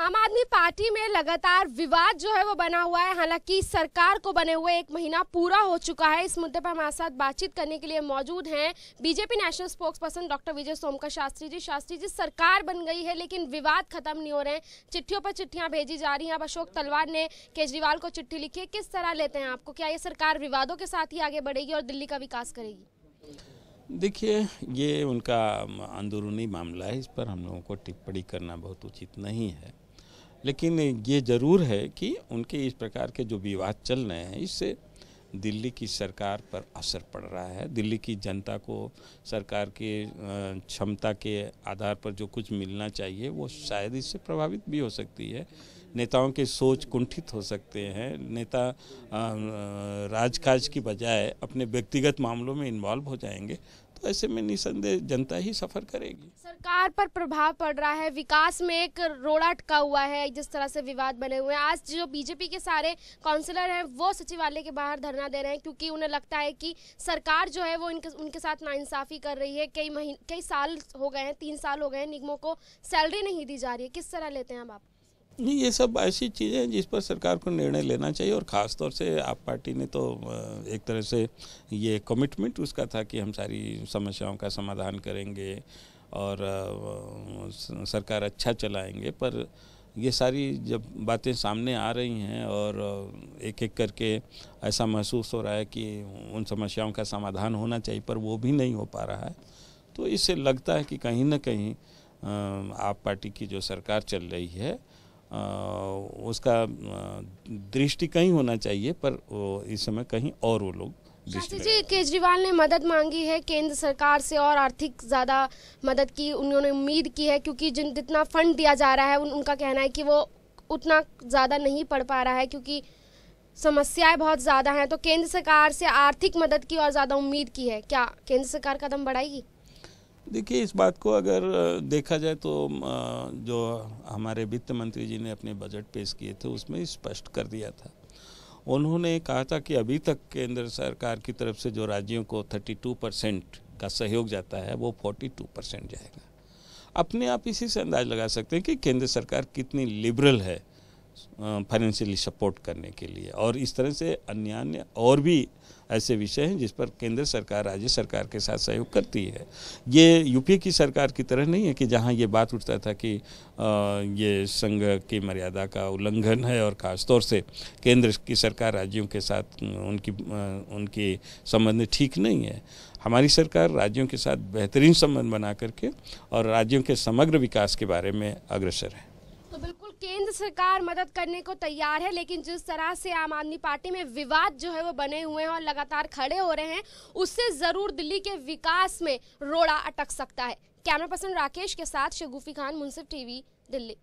आम आदमी पार्टी में लगातार विवाद जो है वो बना हुआ है हालांकि सरकार को बने हुए एक महीना पूरा हो चुका है इस मुद्दे पर हमारे साथ बातचीत करने के लिए मौजूद हैं BJP national spokesperson doctor Vijay Sonkar Shastri ji Shastri ji सरकार बन गई है लेकिन विवाद खत्म नहीं हो रहे हैं चिट्ठियों पर चिट्ठियां भेजी जा रही हैं अब अशोक तलवार ने केजरीवाल को चिट्ठी लिखी है किस तरह लेते हैं आपको क्या ये सरकार विवादों के साथ ही आगे बढ़ेगी और दिल्ली का विकास करेगी देखिए ये उनका अंदरूनी मामला है इस पर हम लोगों को टिप्पणी करना बहुत उचित नहीं है लेकिन ये ज़रूर है कि उनके इस प्रकार के जो विवाद चल रहे हैं इससे दिल्ली की सरकार पर असर पड़ रहा है दिल्ली की जनता को सरकार के क्षमता के आधार पर जो कुछ मिलना चाहिए वो शायद इससे प्रभावित भी हो सकती है नेताओं के सोच कुंठित हो सकते हैं नेता राजकाज की बजाय अपने व्यक्तिगत मामलों में इन्वॉल्व हो जाएंगे तो ऐसे में निसंदेह जनता ही सफर करेगी सरकार पर प्रभाव पड़ रहा है विकास में एक रोड़ा अटका हुआ है जिस तरह से विवाद बने हुए हैं आज जो बीजेपी के सारे काउंसिलर हैं वो सचिवालय के बाहर धरना दे रहे हैं क्योंकि उन्हें लगता है कि सरकार जो है वो इनके उनके साथ नाइंसाफी कर रही है कई महीने कई साल हो गए हैं तीन साल हो गए हैं निगमों को सैलरी नहीं दी जा रही है किस तरह लेते हैं आप नहीं ये सब ऐसी चीज़ें हैं जिस पर सरकार को निर्णय लेना चाहिए और ख़ास तौर से आप पार्टी ने तो एक तरह से ये कमिटमेंट उसका था कि हम सारी समस्याओं का समाधान करेंगे और सरकार अच्छा चलाएंगे पर ये सारी जब बातें सामने आ रही हैं और एक एक करके ऐसा महसूस हो रहा है कि उन समस्याओं का समाधान होना चाहिए पर वो भी नहीं हो पा रहा है तो इससे लगता है कि कहीं ना कहीं आप पार्टी की जो सरकार चल रही है उसका दृष्टि कहीं होना चाहिए पर इस समय कहीं और वो लोग जी केजरीवाल ने मदद मांगी है केंद्र सरकार से और आर्थिक ज़्यादा मदद की उन्होंने उम्मीद की है क्योंकि जिन जितना फंड दिया जा रहा है उन, उनका कहना है कि वो उतना ज़्यादा नहीं पढ़ पा रहा है क्योंकि समस्याएं बहुत ज़्यादा हैं तो केंद्र सरकार से आर्थिक मदद की और ज़्यादा उम्मीद की है क्या केंद्र सरकार कदम बढ़ाएगी देखिए इस बात को अगर देखा जाए तो जो हमारे वित्त मंत्री जी ने अपने बजट पेश किए थे उसमें स्पष्ट कर दिया था उन्होंने कहा था कि अभी तक केंद्र सरकार की तरफ से जो राज्यों को 32 परसेंट का सहयोग जाता है वो 42 परसेंट जाएगा अपने आप इसी से अंदाज लगा सकते हैं कि केंद्र सरकार कितनी लिबरल है फाइनेंशियली सपोर्ट करने के लिए और इस तरह से अन्य और भी ऐसे विषय हैं जिस पर केंद्र सरकार राज्य सरकार के साथ सहयोग करती है ये यूपी की सरकार की तरह नहीं है कि जहाँ ये बात उठता था कि ये संघ की मर्यादा का उल्लंघन है और ख़ासतौर से केंद्र की सरकार राज्यों के साथ उनकी उनके संबंध ठीक नहीं है हमारी सरकार राज्यों के साथ बेहतरीन संबंध बना करके और राज्यों के समग्र विकास के बारे में अग्रसर है केंद्र सरकार मदद करने को तैयार है लेकिन जिस तरह से आम आदमी पार्टी में विवाद जो है वो बने हुए हैं और लगातार खड़े हो रहे हैं उससे ज़रूर दिल्ली के विकास में रोड़ा अटक सकता है कैमरा पर्सन राकेश के साथ शगुफी खान मुंसिफ टीवी दिल्ली